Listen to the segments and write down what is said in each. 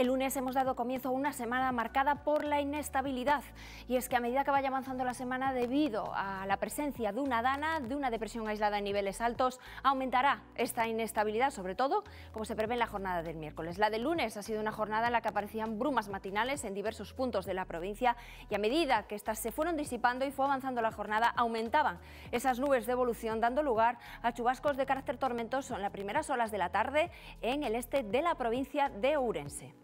El lunes hemos dado comienzo a una semana marcada por la inestabilidad y es que a medida que vaya avanzando la semana debido a la presencia de una dana, de una depresión aislada en niveles altos, aumentará esta inestabilidad, sobre todo como se prevé en la jornada del miércoles. La del lunes ha sido una jornada en la que aparecían brumas matinales en diversos puntos de la provincia y a medida que estas se fueron disipando y fue avanzando la jornada, aumentaban esas nubes de evolución dando lugar a chubascos de carácter tormentoso en las primeras horas de la tarde en el este de la provincia de Ourense.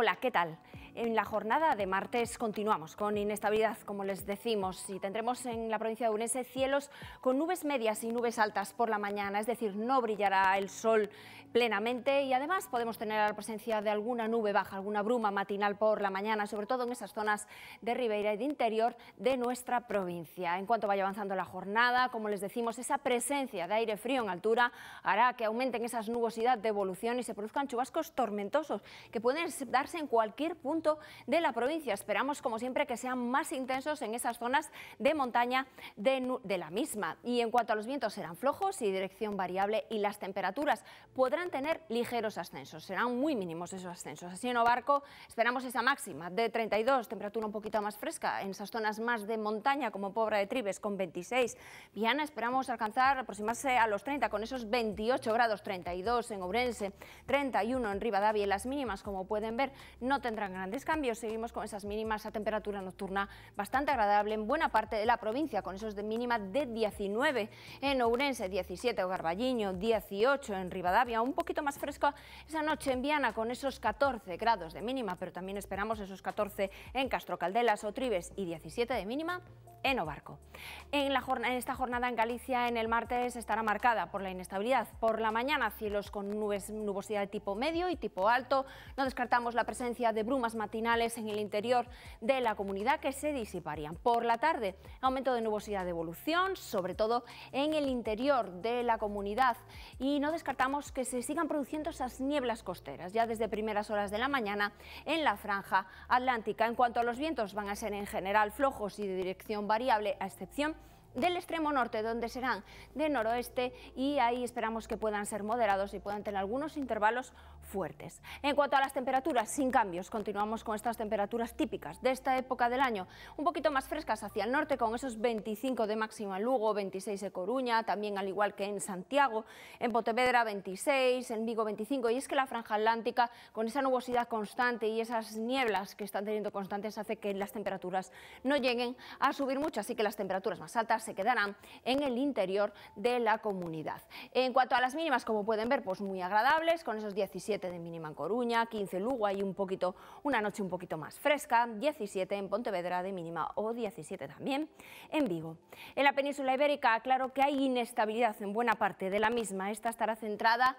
Hola, ¿qué tal? En la jornada de martes continuamos con inestabilidad, como les decimos, y tendremos en la provincia de Unese cielos con nubes medias y nubes altas por la mañana, es decir, no brillará el sol plenamente y además podemos tener la presencia de alguna nube baja, alguna bruma matinal por la mañana, sobre todo en esas zonas de Ribeira y de interior de nuestra provincia. En cuanto vaya avanzando la jornada, como les decimos, esa presencia de aire frío en altura hará que aumenten esas nubosidad de evolución y se produzcan chubascos tormentosos que pueden darse en cualquier punto de la provincia. Esperamos, como siempre, que sean más intensos en esas zonas de montaña de, la misma. Y en cuanto a los vientos, serán flojos y dirección variable y las temperaturas podrán tener ligeros ascensos. Serán muy mínimos esos ascensos. Así en Obarco esperamos esa máxima de 32, temperatura un poquito más fresca en esas zonas más de montaña como Pobra de Tribes con 26. Viana esperamos alcanzar, aproximarse a los 30 con esos 28 grados, 32 en Ourense, 31 en Rivadavia y las mínimas como pueden ver no tendrán gran grandes cambios. Seguimos con esas mínimas a temperatura nocturna bastante agradable en buena parte de la provincia, con esos de mínima de 19 en Ourense, 17 en Garballiño, 18 en Rivadavia, un poquito más fresco esa noche en Viana con esos 14 grados de mínima, pero también esperamos esos 14 en Castro Caldelas, Trives y 17 de mínima en Obarco. En, la en esta jornada en Galicia, en el martes, estará marcada por la inestabilidad. Por la mañana, cielos con nubes, nubosidad de tipo medio y tipo alto. No descartamos la presencia de brumas matinales en el interior de la comunidad que se disiparían. Por la tarde, aumento de nubosidad de evolución, sobre todo en el interior de la comunidad y no descartamos que se sigan produciendo esas nieblas costeras ya desde primeras horas de la mañana en la franja atlántica. En cuanto a los vientos, van a ser en general flojos y de dirección variable, a excepción del extremo norte, donde serán de noroeste y ahí esperamos que puedan ser moderados y puedan tener algunos intervalos fuertes. En cuanto a las temperaturas, sin cambios, continuamos con estas temperaturas típicas de esta época del año, un poquito más frescas hacia el norte, con esos 25 de máxima Lugo, 26 de Coruña, también al igual que en Santiago, en Pontevedra 26, en Vigo 25, y es que la franja atlántica, con esa nubosidad constante y esas nieblas que están teniendo constantes, hace que las temperaturas no lleguen a subir mucho, así que las temperaturas más altas se quedarán en el interior de la comunidad. En cuanto a las mínimas, como pueden ver, pues muy agradables, con esos 17 de mínima en Coruña, 15 en Lugo y un poquito, una noche un poquito más fresca, 17 en Pontevedra de mínima o 17 también en Vigo. En la península ibérica, claro que hay inestabilidad en buena parte de la misma, esta estará centrada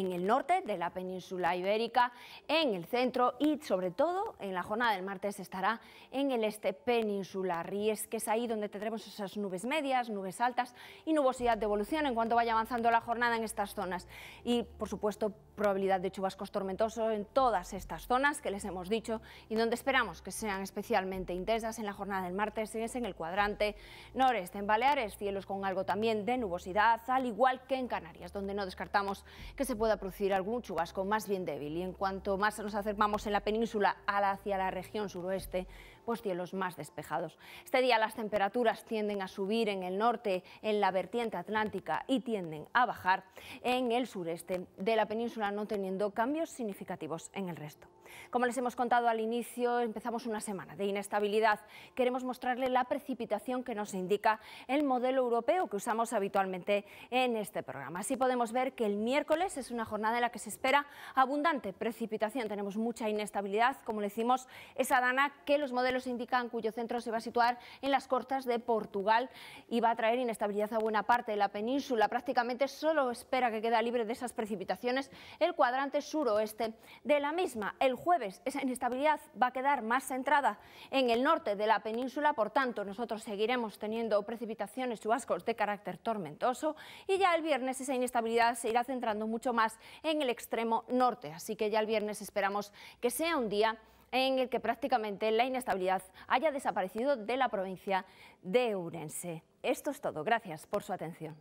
en el norte de la península ibérica, en el centro y sobre todo en la jornada del martes estará en el este peninsular y es que es ahí donde tendremos esas nubes medias, nubes altas y nubosidad de evolución en cuanto vaya avanzando la jornada en estas zonas y por supuesto probabilidad de chubascos tormentosos en todas estas zonas que les hemos dicho y donde esperamos que sean especialmente intensas en la jornada del martes es en el cuadrante noreste, en Baleares cielos con algo también de nubosidad al igual que en Canarias donde no descartamos que se pueda producir algún chubasco más bien débil y en cuanto más nos acercamos en la península hacia la región suroeste, pues cielos más despejados. Este día las temperaturas tienden a subir en el norte, en la vertiente atlántica y tienden a bajar en el sureste de la península, no teniendo cambios significativos en el resto. Como les hemos contado al inicio, empezamos una semana de inestabilidad. Queremos mostrarle la precipitación que nos indica el modelo europeo que usamos habitualmente en este programa. Así podemos ver que el miércoles es una jornada en la que se espera abundante precipitación. Tenemos mucha inestabilidad, como le decimos, esa dana que los modelos indican cuyo centro se va a situar en las costas de Portugal y va a traer inestabilidad a buena parte de la península. Prácticamente solo espera que quede libre de esas precipitaciones el cuadrante suroeste de la misma. El jueves esa inestabilidad va a quedar más centrada en el norte de la península, por tanto nosotros seguiremos teniendo precipitaciones, chubascos de carácter tormentoso y ya el viernes esa inestabilidad se irá centrando mucho más en el extremo norte, así que ya el viernes esperamos que sea un día en el que prácticamente la inestabilidad haya desaparecido de la provincia de urense Esto es todo. Gracias por su atención.